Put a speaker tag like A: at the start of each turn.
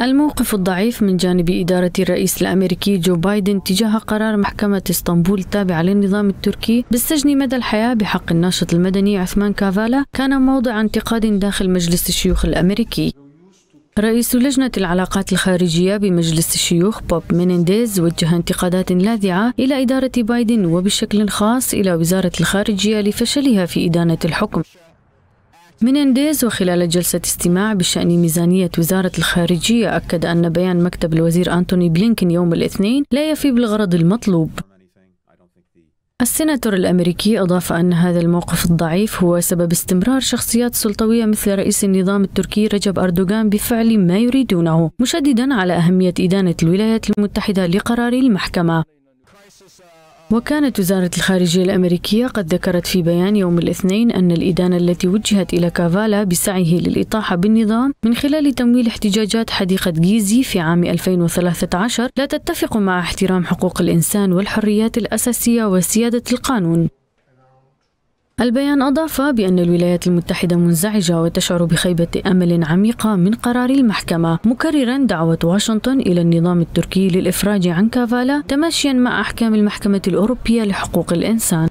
A: الموقف الضعيف من جانب إدارة الرئيس الأمريكي جو بايدن تجاه قرار محكمة اسطنبول التابعة للنظام التركي بالسجن مدى الحياة بحق الناشط المدني عثمان كافالا كان موضع انتقاد داخل مجلس الشيوخ الأمريكي رئيس لجنة العلاقات الخارجية بمجلس الشيوخ بوب مينينديز وجه انتقادات لاذعة إلى إدارة بايدن وبشكل خاص إلى وزارة الخارجية لفشلها في إدانة الحكم منينديز وخلال جلسة استماع بشأن ميزانية وزارة الخارجية أكد أن بيان مكتب الوزير أنتوني بلينكن يوم الاثنين لا يفي بالغرض المطلوب السيناتور الأمريكي أضاف أن هذا الموقف الضعيف هو سبب استمرار شخصيات سلطوية مثل رئيس النظام التركي رجب أردوغان بفعل ما يريدونه مشددا على أهمية إدانة الولايات المتحدة لقرار المحكمة وكانت وزارة الخارجية الأمريكية قد ذكرت في بيان يوم الاثنين أن الإدانة التي وجهت إلى كافالا بسعيه للإطاحة بالنظام من خلال تمويل احتجاجات حديقة جيزي في عام 2013 لا تتفق مع احترام حقوق الإنسان والحريات الأساسية وسيادة القانون البيان أضاف بأن الولايات المتحدة منزعجة وتشعر بخيبة أمل عميقة من قرار المحكمة مكررا دعوة واشنطن إلى النظام التركي للإفراج عن كافالا تماشيا مع أحكام المحكمة الأوروبية لحقوق الإنسان